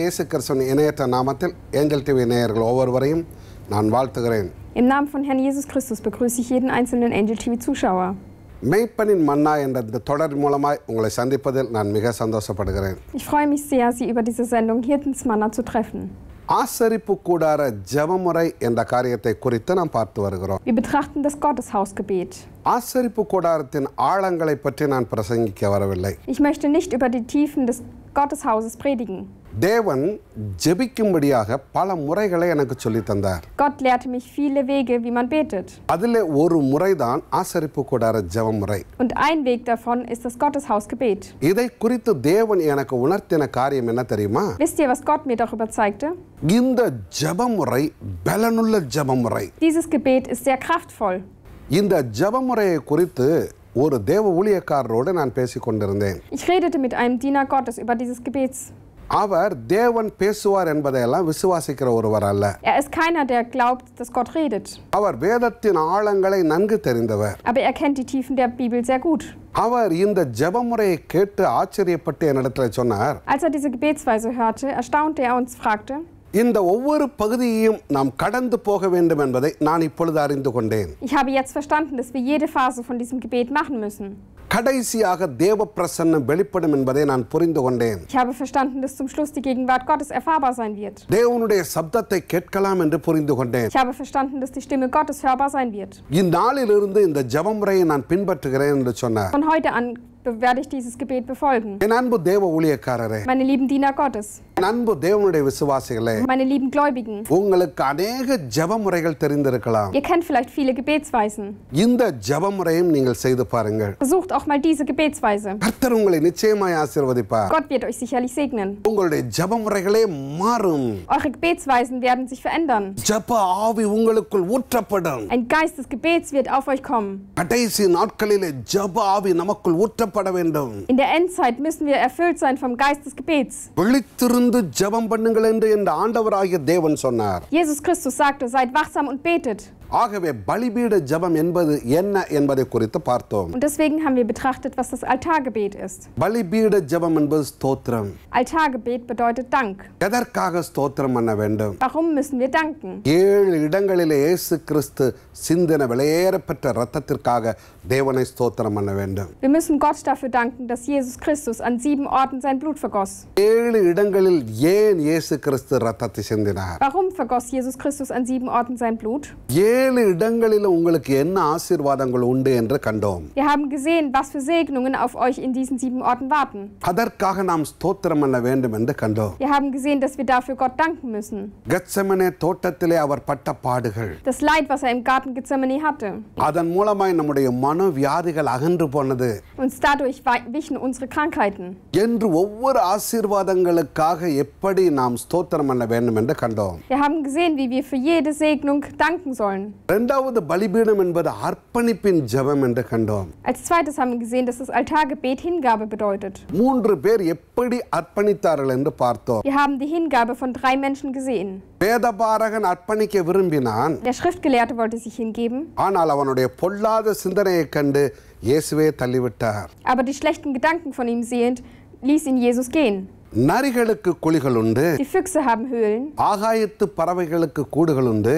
இயேசு கிறிஸ்துவின் இணையற்ற நாமத்தில் ஏஞ்சல் டிவி நேயர்கள் ஒவ்வொருவரையும் நான் வாழ்த்துகிறேன் Im Namen von Herrn Jesus Christus begrüße ich jeden einzelnen Angel TV Zuschauer. மெய்ப்பனின் மன்னா என்ற இந்த தொடர் மூலமாய் உங்களை சந்திப்பதில் நான் மிக சந்தோஷப்படுகிறேன் Ich freue mich sehr, Sie über diese Sendung Hirtens Manna zu treffen. ஆசரிப்பு கூடார ஜபமுறை என்ற காரியத்தை குறித்து நாம் பார்த்து வருகிறோம் Wir betrachten das Gotteshausgebet. ஆசரிப்பு கூடாரத்தின் ஆழங்களை பற்றி நான் பிரசங்கிக்க வரவில்லை Ich möchte nicht über die Tiefen des Gotteshauses predigen. தேவன் ஜெபிக்கும்படியாக பல முறைகளை எனக்கு சொல்லி தந்தார் Gott lehrte mich viele Wege, wie man betet. அதுல ஒரு முறைதான் ஆசரிப்பு கூடார ஜெபம் முறை. Und ein Weg davon ist das Gotteshaus Gebet. இதை குறித்து தேவன் எனக்கு உணர்த்தின காரியம் என்ன தெரியுமா? Wisst ihr, was Gott mir darüber zeigte? இந்த ஜெபம் முறை பலனுள்ள ஜெபம் முறை. Dieses Gebet ist sehr kraftvoll. இந்த ஜெபம் முறையை குறித்து ஒரு தேவ ஊழியக்காரரோடு நான் பேசிக்கொண்டிருந்தேன். Ich redete mit einem Diener Gottes über dieses Gebets. அவர் தேவன் பேசுவார் என்பதையெல்லாம் விசுவாசிக்கிற ஒருவர் அல்ல Er ist keiner, der glaubt, dass Gott redet. அவர் வேதத்தின் ஆழங்களை நன்கு தெரிந்தவர். Aber er kennt die Tiefen der Bibel sehr gut. அவர் இந்த ஜெபமுறையை கேட்டு ஆச்சரியப்பட்டு என்னிடத்தில் சொன்னார். Als er diese Gebetsweise hörte, erstaunte er uns, fragte, இந்த ஒவ்வொரு பகுதியையும் நாம் கடந்து போக வேண்டும் என்பதை நான் இப்பொழுது அறிந்து கொண்டேன். Ich habe jetzt verstanden, dass wir jede Phase von diesem Gebet machen müssen. கடைசியாக தேவ பிரசன்னம் வெளிப்படும் என்பதை நான் புரிந்து கொண்டேன் தேவனுடைய சப்தத்தை கேட்கலாம் என்று புரிந்து கொண்டேன் இந்நாளிலிருந்து இந்த ஜபமுறையை நான் பின்பற்றுகிறேன் என்று சொன்னார் werde ich dieses Gebet befolgen. Meine lieben Diener Gottes. Meine lieben Gläubigen. Ihr kennt vielleicht viele Gebetsweisen. Versucht auch mal diese Gebetsweise. Gott wird euch sicherlich segnen. Eure Gebetsweisen werden sich verändern. Ein Geist des Gebets wird auf euch kommen. செய்யப்பட வேண்டும் In der Endzeit müssen wir erfüllt sein vom Geist des Gebets. விழித்திருந்து ஜெபம் பண்ணுங்கள் என்று இந்த ஆண்டவராகிய தேவன் சொன்னார் Jesus Christus sagte, seid wachsam und betet. ஆகவே பலிபீட ஜபம் என்பது என்ன என்பதை குறித்து பார்த்தோம் Und deswegen haben wir betrachtet, was das Altargebet ist. பலிபீட ஜபம் என்பது ஸ்தோத்திரம். Altargebet bedeutet Dank. எதற்காக ஸ்தோத்திரம் பண்ண வேண்டும்? Warum müssen wir danken? ஏழு இடங்களிலே இயேசு கிறிஸ்து சிந்தின விலையேறப்பெற்ற இரத்தத்திற்காக தேவனை ஸ்தோத்திரம் பண்ண வேண்டும். Wir müssen Gott dafür danken, dass Jesus Christus an sieben Orten sein Blut vergoss. ஏழு இடங்களில் ஏன் இயேசு கிறிஸ்து இரத்தத்தை சிந்தினார்? Warum vergoss Jesus Christus an sieben Orten sein Blut? ஏ ஏழு இடங்களில் உங்களுக்கு என்ன ஆசீர்வாதங்கள் உண்டு என்று கண்டோம் Wir haben gesehen, was für Segnungen auf euch in diesen sieben Orten warten. அதற்காக நாம் ஸ்தோத்திரம் பண்ண வேண்டும் என்று கண்டோம் Wir haben gesehen, dass wir dafür Gott danken müssen. Gethsemane தோட்டத்திலே அவர் பட்ட பாடுகள் Das Leid, was er im Garten Gethsemane hatte. அதன் மூலமாய் நம்முடைய மன வியாதிகள் அகன்று போனது Und dadurch wichen unsere Krankheiten. என்று ஒவ்வொரு ஆசீர்வாதங்களுக்காக எப்படி நாம் ஸ்தோத்திரம் பண்ண வேண்டும் என்று கண்டோம் Wir haben gesehen, wie wir für jede Segnung danken sollen können. Als zweites haben wir gesehen, dass das Altargebet Hingabe bedeutet. Wir haben die Hingabe von drei Menschen gesehen. Der Schriftgelehrte wollte sich hingeben. Aber die schlechten Gedanken von ihm sehend ließ ihn Jesus gehen. நரிகளுக்கு குழிகள் உண்டு ஆகாயத்து பறவைகளுக்கு கூடுகள் உண்டு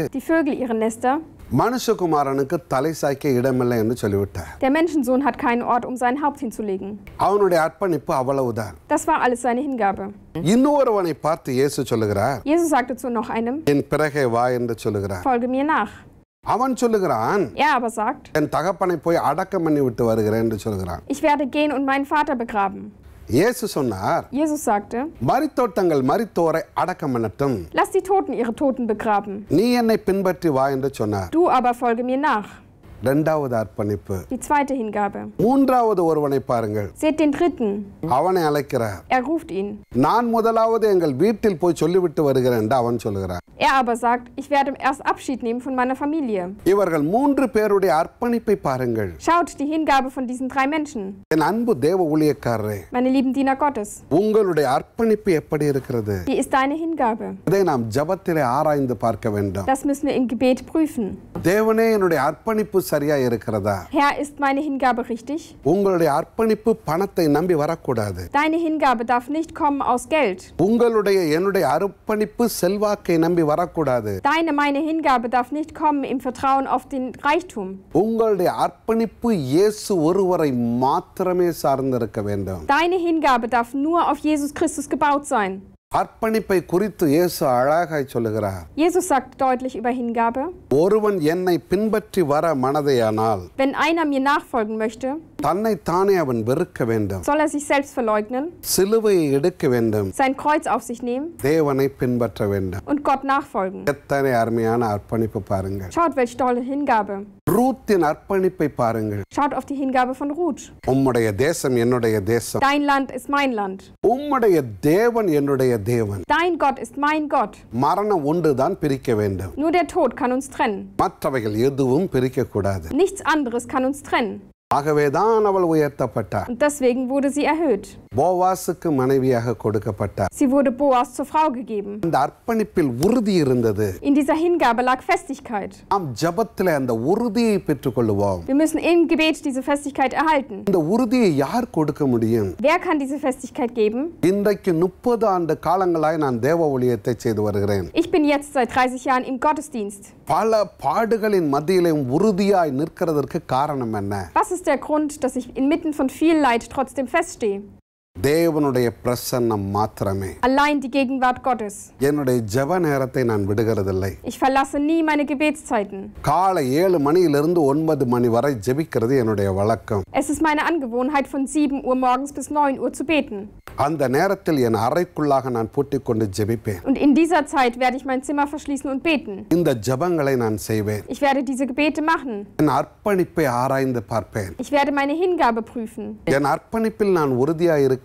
மனுஷகுமாரனுக்கு தலை சாய்க்க இடமில்லை என்று சொல்லிவிட்டார் Der Menschensohn hat keinen Ort, um sein Haupt hinzulegen. அவனுடைய அர்ப்பணிப்பு அவ்வளவுதான். Das war alles seine Hingabe. இன்னொருவனை பார்த்து இயேசு சொல்கிறார் Jesus sagte zu noch einem. என் பிறகே வா என்று சொல்லுகிறார். Folge mir nach. அவன் சொல்லுகிறான் ஏ er aber sagt. என் தகப்பனை போய் அடக்கம் பண்ணி விட்டு வருகிறேன் என்று சொல்லுகிறான். Ich werde gehen und meinen Vater begraben. Jesus sagte, Lass die Toten ihre Toten begraben. Du aber folge mir nach. இரண்டாவது அர்ப்பணிப்பு Die zweite Hingabe. மூன்றாவது ஒருவனை பாருங்கள் Seht den dritten. அவனை அழைக்கிறார் Er ruft ihn. நான் முதலாவது எங்கள் வீட்டில் போய் சொல்லிவிட்டு வருகிறேன் என்று அவன் சொல்கிறார் Er aber sagt, ich werde erst Abschied nehmen von meiner Familie. Schaut die Hingabe von diesen drei Menschen. Meine lieben Diener Gottes. Wie ist deine Hingabe? இதை நாம் ஜபத்திலே ஆராய்ந்து பார்க்க வேண்டும் Das müssen wir im Gebet prüfen. தேவனே சரியா இருக்கிறதா Herr, ist meine Hingabe richtig? உங்களுடைய அர்ப்பணிப்பு பணத்தை நம்பி வரக்கூடாது Deine Hingabe darf nicht kommen aus Geld. உங்களுடைய என்னுடைய அர்ப்பணிப்பு செல்வாக்கை நம்பி வரக்கூடாது Deine, meine Hingabe darf nicht kommen im Vertrauen auf den Reichtum. உங்களுடைய அர்ப்பணிப்பு இயேசு ஒருவரை மாத்திரமே சார்ந்திருக்க வேண்டும் Deine Hingabe darf nur auf Jesus Christus gebaut sein. அர்ப்பணிப்பை குறித்து இயேசு அழகாய் சொல்லுகிறார் Jesus sagt deutlich über Hingabe. ஒருவன் என்னை பின்பற்றி வர மனதையானால் Wenn einer mir nachfolgen möchte, soll er sich selbst verleugnen sein kreuz auf sich nehmen und gott nachfolgen schaut welche tolle hingabe schaut auf die hingabe von ruth dein land ist mein land dein gott ist mein gott nur der tod kann uns trennen nichts anderes kann uns trennen ஆகவே அவள் உயர்த்தப்பட்டார் deswegen wurde sie erhöht போவாசுக்கு மனைவியாக கொடுக்கப்பட்டார் sie wurde Boas zur Frau gegeben அந்த அர்ப்பணிப்பில் உறுதி இருந்தது in dieser Hingabe lag Festigkeit நாம் ஜெபத்திலே அந்த உறுதியை பெற்றுக்கொள்வோம் wir müssen im Gebet diese Festigkeit erhalten இந்த உறுதியை யார் கொடுக்க முடியும் wer kann diese Festigkeit geben இன்றைக்கு 30 ஆண்டு காலங்களாய் நான் தேவ ஊழியத்தை செய்து வருகிறேன் ich bin jetzt seit 30 Jahren im Gottesdienst பல பாடுகளின் மத்தியிலும் உறுதியாய் நிற்கிறதற்கு காரணம் என்ன ist der Grund, dass ich inmitten von viel Leid trotzdem feststehe. தேவனுடைய பிரசன்னம் மாத்திரமே allein die gegenwart gottes என்னுடைய ஜெப நேரத்தை நான் விடுகிறதில்லை ich verlasse nie meine gebetszeiten காலை 7 மணியிலிருந்து 9 மணி வரை ஜெபிக்கிறது என்னுடைய வழக்கம் es ist meine angewohnheit von 7 uhr morgens bis 9 uhr zu beten அந்த நேரத்தில் என் அறைக்குள்ளாக நான் பூட்டிக்கொண்டு ஜெபிப்பேன் und in dieser zeit werde ich mein zimmer verschließen und beten இந்த ஜெபங்களை நான் செய்வேன் ich werde diese gebete machen என் அர்ப்பணிப்பை ஆராய்ந்து பார்ப்பேன் ich werde meine hingabe prüfen என் அர்ப்பணிப்பில் நான் உறுதியாய் இருக்க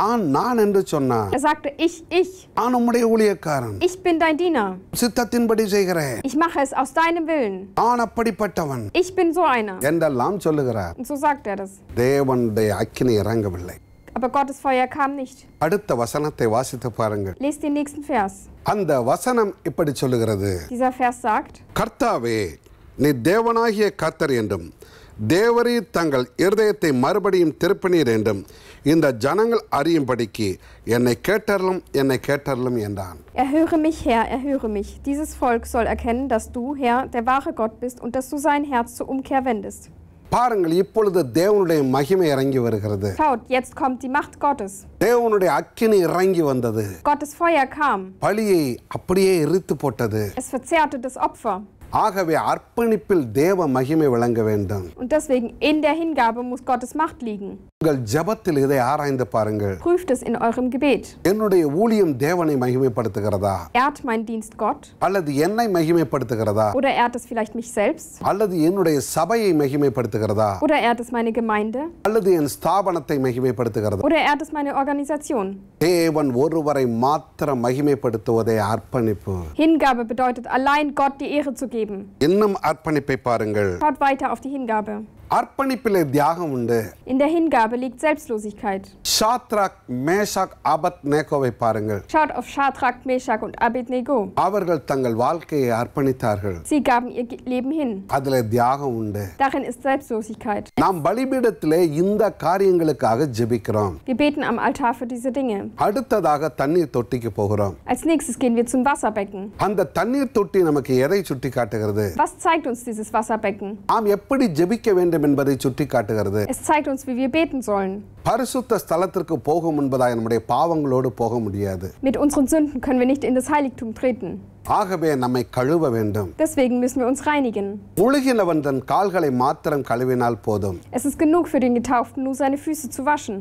நான் நான் என்று சொன்னான் Er sagte ich ich நான் உம்முடைய ஊழியக்காரன் Ich bin dein Diener சித்தத்தின்படி செய்கிறேன் Ich mache es aus deinem Willen நான் அப்படிப்பட்டவன் Ich bin so einer என்றெல்லாம் சொல்லுகிறார் Und so sagt er das தேவனுடைய அக்கினி இறங்கவில்லை Aber Gottes Feuer kam nicht. அடுத்த வசனத்தை வாசித்து பாருங்கள். Lest den nächsten Vers. அந்த வசனம் இப்படி சொல்லுகிறது. Dieser Vers sagt: கர்த்தாவே நீ தேவனாகிய கர்த்தர் என்றும் தேவரீர் தங்கள் இருதயத்தை மறுபடியும் திருப்பினீர் என்றும் இந்த ஜனங்கள் அறியும்படிக்கு என்னை கேட்டருளும் என்னை கேட்டருளும் என்றான் Erhöre mich, Herr, erhöre mich. Dieses Volk soll erkennen, dass du, Herr, der wahre Gott bist und dass du sein Herz zur Umkehr wendest. பாருங்கள் இப்பொழுது தேவனுடைய மகிமை இறங்கி வருகிறது. Schaut, jetzt kommt die Macht Gottes. தேவனுடைய அக்கினி இறங்கி வந்தது. Gottes Feuer kam. பலியை அப்படியே எரித்து போட்டது. Es verzehrte das Opfer. ஆகவே அர்ப்பணிப்பில் தேவ மகிமை விளங்க வேண்டும் Und deswegen in der Hingabe muss Gottes Macht liegen. உங்கள் ஜபத்தில் இதை ஆராய்ந்து பாருங்கள் prüft es in eurem gebet என்னுடைய ஊழியம் தேவனை மகிமைப்படுத்துகிறதா ehrt mein dienst gott அல்லது என்னை மகிமைப்படுத்துகிறதா oder ehrt es vielleicht mich selbst அல்லது என்னுடைய சபையை மகிமைப்படுத்துகிறதா oder ehrt es meine gemeinde அல்லது என் ஸ்தாபனத்தை மகிமைப்படுத்துகிறதா oder ehrt es meine organisation தேவன் ஒருவரை மாத்திரம் மகிமைப்படுத்துவதே அர்ப்பணிப்பு hingabe bedeutet allein gott die ehre zu geben இன்னும் அர்ப்பணிப்பை பாருங்கள் schaut weiter auf die hingabe அர்ப்பணிப்பிலே தியாகம் உண்டு In der Hingabe liegt Selbstlosigkeit. Shadrach Meshach அபத்நேகோவை பாருங்கள். Schaut auf Shadrach, Meshach und Abednego. அவர்கள் தங்கள் வாழ்க்கையை அர்ப்பணித்தார்கள். Sie gaben ihr Leben hin. அதிலே தியாகம் உண்டு. Darin ist Selbstlosigkeit. நாம் பலிபீடத்திலே இந்த காரியங்களுக்காக ஜெபிக்கிறோம். Wir beten am Altar für diese Dinge. அடுத்ததாக தண்ணீர் தொட்டிக்கு போகிறோம். Als nächstes gehen wir zum Wasserbecken. அந்த தண்ணீர் தொட்டி நமக்கு எதை சுட்டி Was zeigt uns dieses Wasserbecken? நாம் எப்படி ஜெபிக்க வேண்டும் வேண்டும் என்பதை சுட்டி காட்டுகிறது Es zeigt uns, wie wir beten sollen. பரிசுத்த ஸ்தலத்திற்கு போக முன்பதாய் நம்முடைய பாவங்களோடு போக முடியாது. Mit unseren Sünden können wir nicht in das Heiligtum treten. ஆகவே நம்மை கழுவ வேண்டும். Deswegen müssen wir uns reinigen. முழுகினவன் தன் கால்களை மாத்திரம் கழுவினால் போதும். Es ist genug für den Getauften, nur seine Füße zu waschen.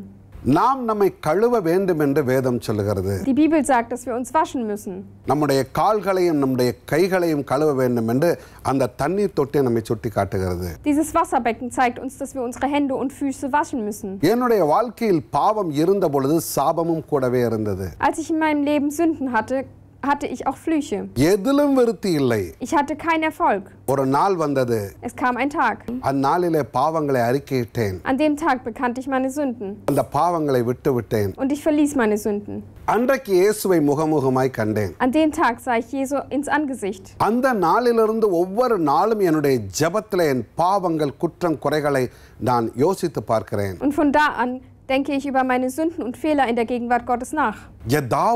நாம் நம்மை கழுவ வேண்டும் என்று வேதம் சொல்லுகிறது தி பீபிள் சாக்ட் இஸ் ஃபார் uns waschen நம்முடைய கால்களையும் நம்முடைய கைகளையும் கழுவ வேண்டும் என்று அந்த தண்ணீர் தொட்டி நம்மை சுட்டி காட்டுகிறது dieses wasserbecken zeigt uns dass wir unsere hände und füße waschen müssen என்னுடைய வாழ்க்கையில் பாவம் இருந்த பொழுது சாபமும் கூடவே இருந்தது als ich in meinem leben sünden hatte ich auch Flüche. Ich hatte keinen Erfolg. Es kam ein Tag. An dem Tag bekannte ich meine Sünden. Und ich verließ meine Sünden. An dem Tag sah ich Jesu ins Angesicht. Und von da an denke ich über meine Sünden und Fehler in der Gegenwart Gottes nach. Wenn da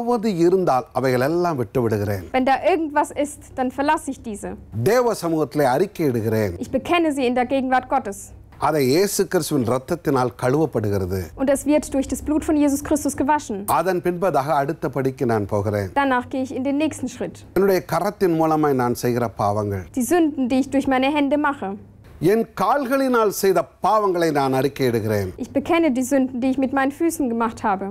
irgendwas ist, dann verlasse ich diese. Ich bekenne sie in der Gegenwart Gottes. und es wird durch das blut von jesus christus gewaschen danach gehe ich in den nächsten schritt die sünden die ich durch meine hände mache என் கால்களினால் செய்த பாவங்களை நான் அறிக்கையிடுகிறேன் Ich bekenne die Sünden, die ich mit meinen Füßen gemacht habe.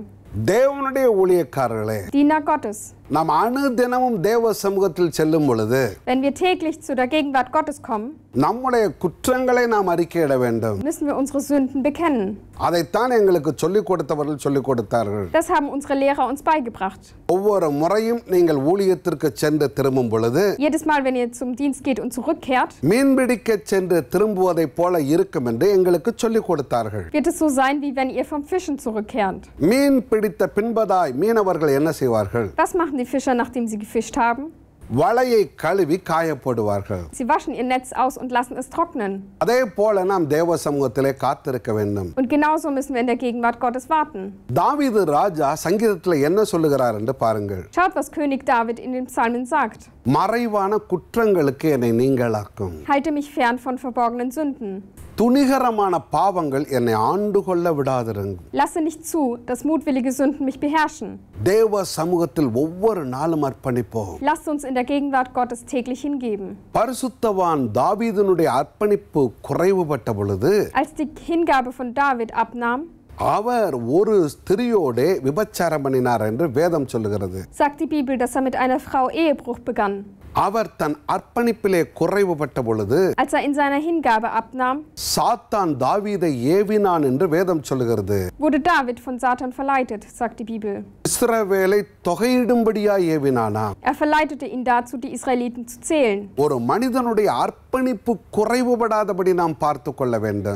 தேவனுடைய ஊழியக்காரர்களே Diener Gottes. நாம் தினமும் தேவ சமூகத்தில் செல்லும் பொழுது wenn wir täglich zu der Gegenwart Gottes kommen நம்முடைய குற்றங்களை நாம் அறிக்கையிட வேண்டும் müssen wir unsere Sünden bekennen அதை தான் எங்களுக்கு சொல்லி கொடுத்தவர்கள் சொல்லி கொடுத்தார்கள் das haben unsere Lehrer uns beigebracht ஒவ்வொரு முறையும் நீங்கள் ஊழியத்திற்கு சென்று திரும்பும் பொழுது jedes Mal wenn ihr zum Dienst geht und zurückkehrt மீன்பிடிக்க சென்று திரும்புவதை போல இருக்கும் என்று எங்களுக்கு சொல்லி கொடுத்தார்கள் wird es so sein wie wenn ihr vom Fischen zurückkehrt மீன் பிடித்த பின்பதாய் மீனவர்கள் என்ன செய்வார்கள் was machen die Fischer, nachdem sie gefischt haben. Sie waschen ihr Netz aus und lassen es trocknen. Und genauso müssen wir in der Gegenwart Gottes warten. Schaut was König David in den Psalmen sagt. Halte mich fern von verborgenen Sünden. துணிகரமான பாவங்கள் என்னை ஆண்டு கொள்ள விடாதிருங்க Lasse nicht zu, dass mutwillige Sünden mich beherrschen. தேவ சமூகத்தில் ஒவ்வொரு நாளும் அர்ப்பணிப்போம். Lass uns in der Gegenwart Gottes täglich hingeben. பரிசுத்தவான் தாவீதுனுடைய அர்ப்பணிப்பு குறைவுபட்ட பொழுது Als die Hingabe von David abnahm, அவர் ஒரு ஸ்திரியோட விபச்சாரம் பண்ணினார் என்று வேதம் சொல்லுகிறது. Sagt die Bibel, dass er mit einer Frau Ehebruch begann als er in seiner hingabe abnahm சாத்தான் தாவீதை wurde david von satan verleitet sagt die bibel er verleitete ihn dazu die israeliten zu zählen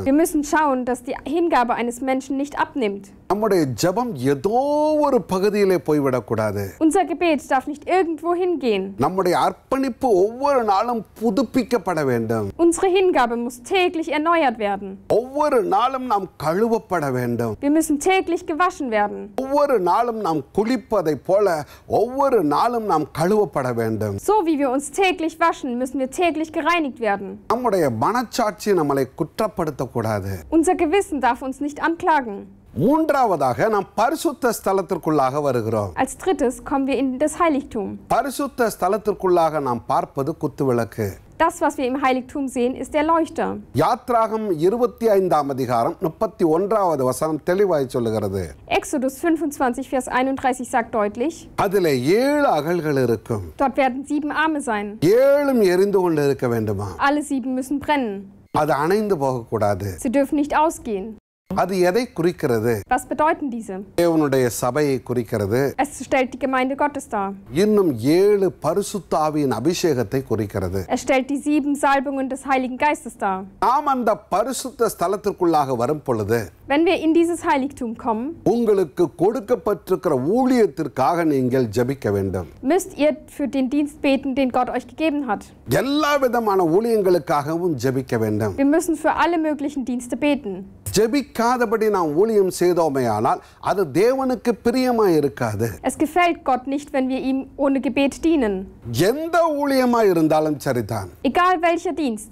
wir müssen schauen dass die hingabe eines menschen nicht abnimmt நம்முடைய ஜபம் ஏதோ ஒரு பகுதியிலே போய்விடக்கூடாது unser gebet darf nicht irgendwo hingehen நம்முடைய அர்ப்பணிப்பு ஒவ்வொரு நாளும் புதுப்பிக்கப்பட வேண்டும் unsere hingabe muss täglich erneuert werden ஒவ்வொரு நாளும் நாம் கழுவப்பட வேண்டும் wir müssen täglich gewaschen werden ஒவ்வொரு நாளும் நாம் குளிப்பதை போல ஒவ்வொரு நாளும் நாம் கழுவப்பட வேண்டும் so wie wir uns täglich waschen müssen wir täglich gereinigt werden நம்முடைய மனச்சாட்சி நம்மளை குற்றப்படுத்த கூடாது unser gewissen darf uns nicht anklagen மூன்றாவதாக நாம் பரிசுத்த ஸ்தலத்திற்குள்ளாக வருகிறோம் Als drittes kommen wir in das Heiligtum. பரிசுத்த ஸ்தலத்திற்குள்ளாக நாம் பார்ப்பது குத்துவிளக்கு Das, was wir im Heiligtum sehen, ist der Leuchter. யாத்ராகம் 25 அதிகாரம் 31வது வசனம் தெளிவாய் சொல்லுகிறது. Exodus 25 Vers 31 sagt deutlich. அதிலே ஏழு அகல்கள் இருக்கும். Dort werden sieben Arme sein. ஏழும் எரிந்து கொண்டிருக்க வேண்டுமா? Alle sieben müssen brennen. அது அணைந்து போக கூடாது. Sie dürfen nicht ausgehen. அது எதை குறிக்கிறது தேவனுடைய சபையை குறிக்கிறது இன்னும் ஏழு பரிசுத்தாவியின் அபிஷேகத்தை குறிக்கிறது நாம் அந்த பரிசுத்த ஸ்தலத்திற்குள்ளாக வரும் பொழுது wenn wir in dieses Heiligtum kommen, உங்களுக்கு கொடுக்கப்பட்டிருக்கிற ஊழியத்திற்காக நீங்கள் ஜெபிக்க வேண்டும். Müsst ihr für den Dienst beten, den Gott euch gegeben hat. எல்லா விதமான ஊழியங்களுக்காகவும் ஜெபிக்க வேண்டும். Wir müssen für alle möglichen Dienste beten. ஜெபிக்காதபடி நாம் ஊழியம் செய்தோமேயானால் அது தேவனுக்கு பிரியமா இருக்காது. Es gefällt Gott nicht, wenn wir ihm ohne Gebet dienen. எந்த ஊழியமா இருந்தாலும் சரிதான். Egal welcher Dienst.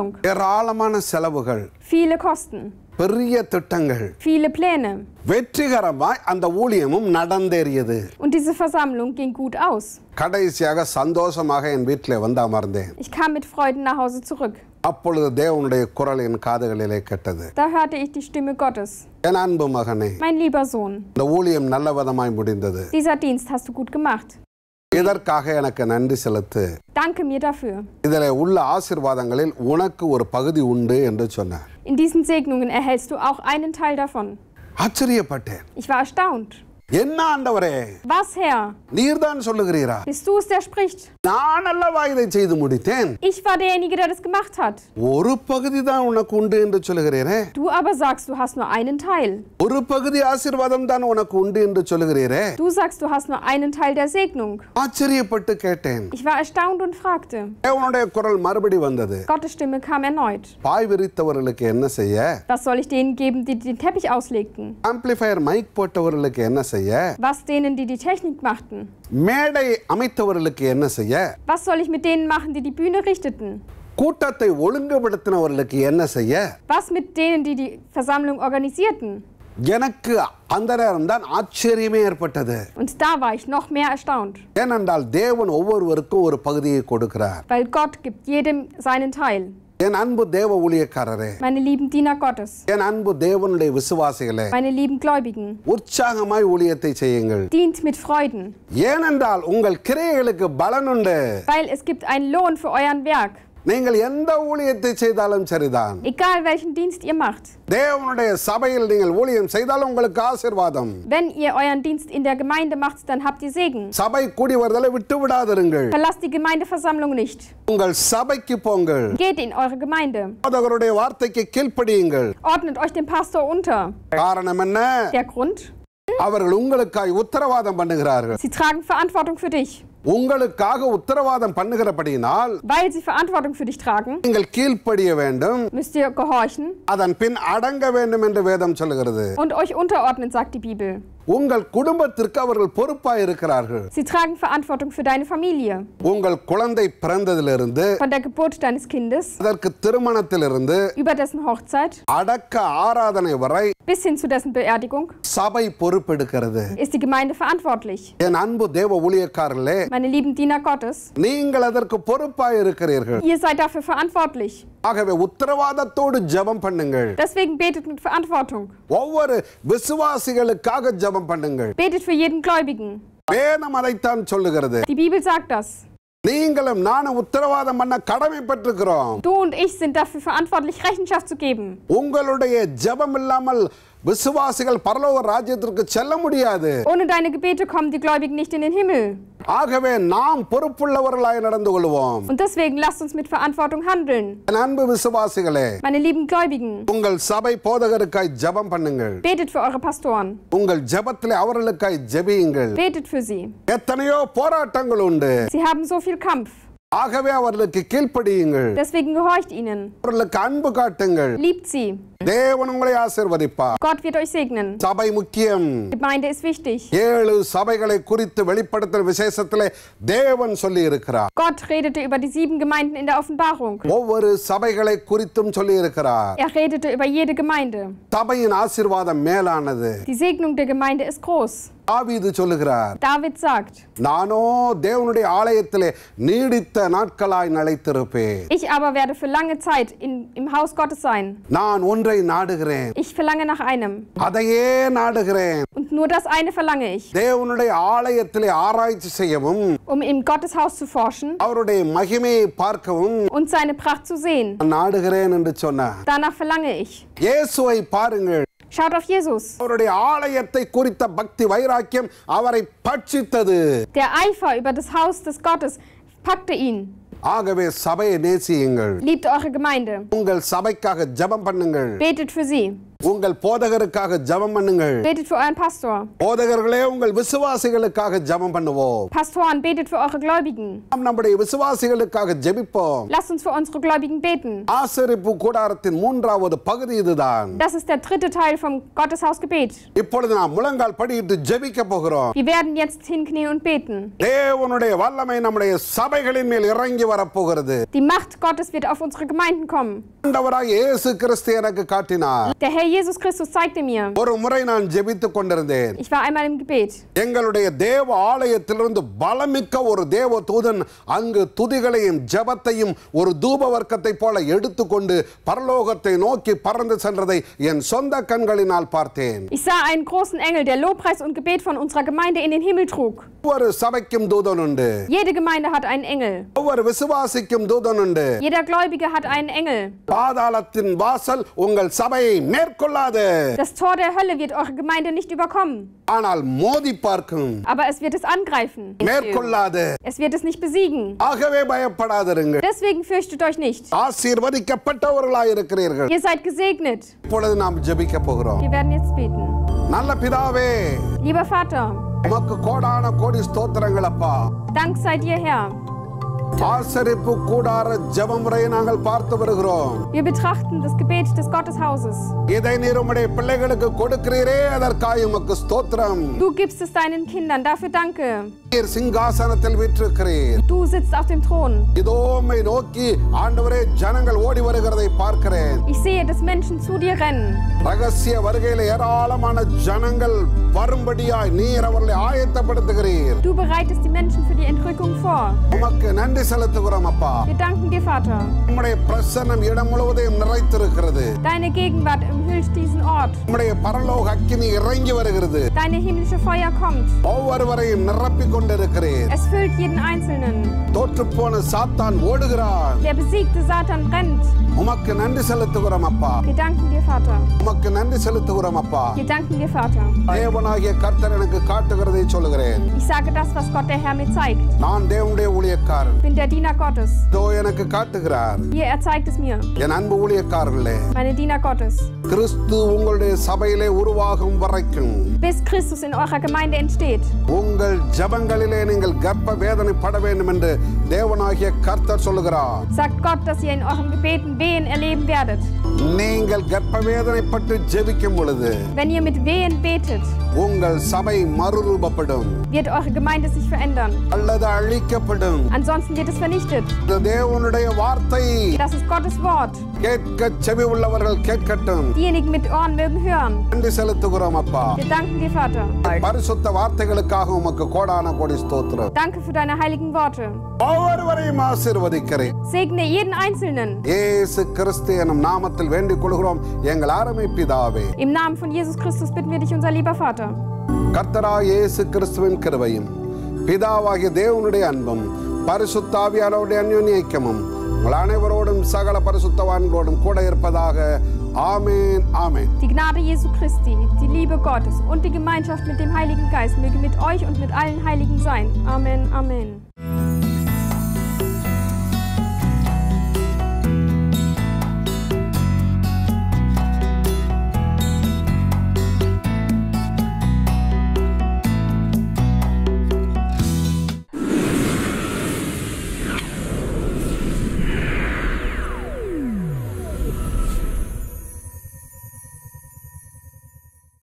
Planung. Viele Kosten. Viele Pläne. Und diese Versammlung ging gut aus. Ich kam mit Freuden nach Hause zurück. Da hörte ich die Stimme Gottes. Mein lieber Sohn. Dieser Dienst hast du gut gemacht. இதற்காக எனக்கு நன்றி செலுத்து Danke mir dafür. இதில் உள்ள ஆசிர்வாதங்களில் உனக்கு ஒரு பகுதி உண்டு என்று சொன்னார். In diesen Segnungen erhältst du auch einen Teil davon. ஆச்சரியப்பட்டேன். Ich war erstaunt. Was Herr? Bist du es der spricht? Ich war derjenige der das gemacht hat. Du aber sagst du hast nur einen Teil. Du sagst du hast nur einen Teil der Segnung. Ich war erstaunt und fragte. Gottes Stimme kam erneut. Was soll ich denen geben, die den Teppich auslegten? Amplifier mic போட்டவர்களுக்கு என்ன செய்ய செய்ய was denen die die Technik machten மேடை அமைத்தவர்களுக்கு என்ன செய்ய was soll ich mit denen machen die die Bühne richteten கூட்டத்தை ஒழுங்குபடுத்தினவர்களுக்கு என்ன செய்ய was mit denen die die Versammlung organisierten எனக்கு அந்த நேரம் தான் ஆச்சரியமே ஏற்பட்டது und da war ich noch mehr erstaunt ஏனென்றால் தேவன் ஒவ்வொருவருக்கும் ஒரு பகுதியை கொடுக்கிறார் weil Gott gibt jedem seinen Teil meine lieben Diener Gottes meine lieben Gläubigen dient mit Freuden weil es gibt einen Lohn für euren Werk egal welchen dienst ihr macht wenn ihr euren dienst in der gemeinde macht dann habt ihr segen verlasst die gemeindeversammlung nicht geht in eure gemeinde ordnet euch dem pastor unter der grund sie tragen verantwortung für dich உங்களுக்காக உத்தரவாதம் பண்ணுகிறபடியினால் weil sie verantwortung für dich tragen நீங்கள் கீழ்ப்படிய வேண்டும் müsst ihr gehorchen அதன் பின் அடங்க வேண்டும் என்று வேதம் சொல்கிறது und euch unterordnen sagt die bibel உங்கள் குடும்பத்திற்கு அவர்கள் பொறுப்பாக இருக்கிறார்கள் Sie tragen Verantwortung für deine Familie. உங்கள் குழந்தை பிறந்ததிலிருந்து Von der Geburt deines Kindes. அதற்கு திருமணத்திலிருந்து Über dessen Hochzeit. அடக்க ஆராதனை வரை Bis hin zu dessen Beerdigung. சபை பொறுப்பெடுக்கிறது Ist die Gemeinde verantwortlich. என் அன்பு தேவ ஊழியக்காரர்களே Meine lieben Diener Gottes. நீங்கள் அதற்கு பொறுப்பாக இருக்கிறீர்கள் Ihr seid dafür verantwortlich. ஆகவே உத்தரவாதத்தோடு ஜெபம் பண்ணுங்கள் Deswegen betet mit Verantwortung. ஒவ்வொரு விசுவாசிகளுக்காக ஜெபம் ஜெபம் பண்ணுங்கள் பேட்டட் ஃபார் இன் க்ளோபிகிங் வேதம் அதைத்தான் சொல்லுகிறது தி பீபிள்ஸ் ஆக்ட் அஸ் நீங்களும் நானும் உத்தரவாதம் பண்ண கடமைப்பட்டிருக்கிறோம் டு அண்ட் ஐ சின் ஃபார் அன்ஃபார்ட்லிக் ரெஷன் டு கேபம் உங்களுடைய ஜெபம் இல்லாமல் விசுவாசிகள் பரலோக ராஜ்யத்திற்கு செல்ல முடியாது ohne deine gebete kommen die gläubigen nicht in den himmel ஆகவே நாம் பொறுப்புள்ளவர்களாய் நடந்து கொள்வோம் und deswegen lasst uns mit verantwortung handeln அன்பு விசுவாசிகளே meine lieben gläubigen உங்கள் சபை போதகருக்காய் ஜெபம் பண்ணுங்கள் betet für eure pastoren உங்கள் ஜெபத்திலே அவர்களுக்காய் ஜெபியுங்கள் betet für sie எத்தனையோ போராட்டங்கள் உண்டு sie haben so viel kampf ஆகவே அவர்களுக்கு கீழ்ப்படியுங்கள் deswegen gehorcht ihnen அவர்களுக்கு அன்பு காட்டுங்கள் liebt sie தேவன் உங்களை மேலானது தி நானோ தேவனுடைய ஆலயத்திலே நீடித்த நாட்களாய் நிலைத்திருப்பேன் நான் ஒன்று ஒன்றை நாடுகிறேன் Ich verlange nach einem. அதையே நாடுகிறேன் Und nur das eine verlange ich. தேவனுடைய ஆலயத்திலே ஆராய்ச்சி செய்யவும் Um im Gotteshaus zu forschen. அவருடைய மகிமையை பார்க்கவும் Und seine Pracht zu sehen. நாடுகிறேன் என்று சொன்னார் Danach verlange ich. இயேசுவை பாருங்கள் Schaut auf Jesus. Der Eifer über das Haus des Gottes packte ihn. ஆகவே சபையை நேசியுங்கள் உங்கள் சபைக்காக ஜபம் பண்ணுங்கள் Betet für sie. உங்கள் போதகருக்காக ஜெபம் பண்ணுங்கள் Betet für euren Pastor. போதகர்களே உங்கள் விசுவாசிகளுக்காக ஜெபம் பண்ணுவோம். Pastoren, betet für eure Gläubigen. நாம் நம்முடைய விசுவாசிகளுக்காக ஜெபிப்போம். Lasst uns für unsere Gläubigen beten. ஆசரிப்பு கூடாரத்தின் மூன்றாவது பகுதி இதுதான். Das ist der dritte Teil vom Gotteshausgebet. இப்பொழுது நாம் முழங்கால் படியிட்டு ஜெபிக்க போகிறோம். Wir werden jetzt hinknien und beten. தேவனுடைய வல்லமை நம்முடைய சபைகளின் மேல் இறங்கி வரப்போகிறது. Die Macht Gottes wird auf unsere Gemeinden kommen. ஆண்டவராகிய இயேசு கிறிஸ்து எனக்கு காட்டினார். Der Herr Jesus Christus zeigte mir. ஒரு முறை நான் ஜெபித்துக் கொண்டிருந்தேன். Ich war einmal im Gebet. எங்களுடைய தேவ ஆலயத்திலிருந்து பலமிக்க ஒரு தேவ தூதன் அங்கு துதிகளையும் ஜெபத்தையும் ஒரு தூப வர்க்கத்தை போல எடுத்துக்கொண்டு பரலோகத்தை நோக்கி பறந்து சென்றதை என் சொந்த கண்களினால் பார்த்தேன். Ich sah einen großen Engel, der Lobpreis und Gebet von unserer Gemeinde in den Himmel trug. ஒவ்வொரு சபைக்கும் தூதன் உண்டு. Jede Gemeinde hat einen Engel. ஒவ்வொரு விசுவாசிக்கும் தூதன் உண்டு. Jeder Gläubige hat einen Engel. பாதாளத்தின் வாசல் உங்கள் சபையை மேற்கொண்டு Schokolade. Das Tor der Hölle wird eure Gemeinde nicht überkommen. ஆனால் மோதி பார்க்கும் aber es wird es angreifen மேற்கொள்ளாது es wird es nicht besiegen deswegen fürchtet euch nicht ihr seid gesegnet wir werden jetzt beten lieber vater உமக்கு dank seid ihr herr ஆசரிப்பு கூடார ஜப முறையை நாங்கள் பார்த்து வருகிறோம் Wir betrachten das Gebet des Gotteshauses. இதை நீர் உம்முடைய பிள்ளைகளுக்கு கொடுக்கிறீரே அதற்காக உமக்கு ஸ்தோத்திரம். Du gibst es deinen Kindern, dafür danke. நீர் சிங்காசனத்தில் வீற்றிருக்கிறீர் நோக்கி ஆண்டவரே ஜனங்கள் ஓடி வருகிறதை பார்க்கிறேன். ரகசிய ஏராளமான ஜனங்கள் வரும்படியாய் நீர் அவர்களை ஆயத்தப்படுத்துகிறீர். உமக்கு நன்றி செலுத்துகிறோம் அப்பா. உம்முடைய பிரசன்னம் இடம் முழுவதையும் நிறைத்திருக்கிறது. உம்முடைய பரலோக அக்கினி இறங்கி வருகிறது. ஒவ்வொருவரையும் Es füllt jeden einzelnen. தோற்றுப்போன Der besiegte Satan brennt. உமக்கு Wir danken dir Vater. உமக்கு Wir danken dir Vater. Ich sage das was Gott der Herr mir zeigt. Ich Bin der Diener Gottes. தோ எனக்கு Hier er zeigt es mir. Meine Diener Gottes. Bis Christus in eurer Gemeinde entsteht. ஜபங்களிலே நீங்கள் கர்ப்ப வேதனை பட வேண்டும் என்று தேவனாகிய கர்த்தர் சொல்லுகிறார் sagt Gott dass ihr in euren Gebeten Wehen erleben werdet நீங்கள் கர்ப்பவேதனைப்பட்டு ஜெபிக்கும் பொழுது wenn ihr mit Wehen betet உங்கள் சபை மறுரூபப்படும் wird eure Gemeinde sich verändern அல்லது அழிக்கப்படும் ansonsten wird es vernichtet தேவனுடைய வார்த்தை das ist Gottes Wort கேட்க செவி உள்ளவர்கள் கேட்கட்டும் diejenigen mit Ohren mögen hören நன்றி செலுத்துகிறோம் அப்பா wir danken dir Vater பரிசுத்த வார்த்தைகளுக்காக உமக்கு கோடான கோடி ஸ்தோத்திரம் danke für deine heiligen Worte ஒவ்வொருவரையும் ஆசீர்வதிக்கிறேன் segne jeden einzelnen இயேசு கிறிஸ்து எனும் நாமத்தில் வேண்டிக் கொள்கிறோம் எங்கள் அருமை பிதாவே im namen von jesus christus bitten wir dich unser lieber vater கர்த்தராய் இயேசு கிறிஸ்துவின் கிருபையும் பிதாவாகிய தேவனுடைய அன்பும் பரிசுத்தாவியானவருடைய அந்யோன்யக்கமும் உங்கள் அனைவரோடும் சகல பரிசுத்தவான்களோடும் கூட இருப்பதாக Amen, Amen. Die Gnade Jesu Christi, die Liebe Gottes und die Gemeinschaft mit dem Heiligen Geist möge mit euch und mit allen Heiligen sein. Amen, Amen.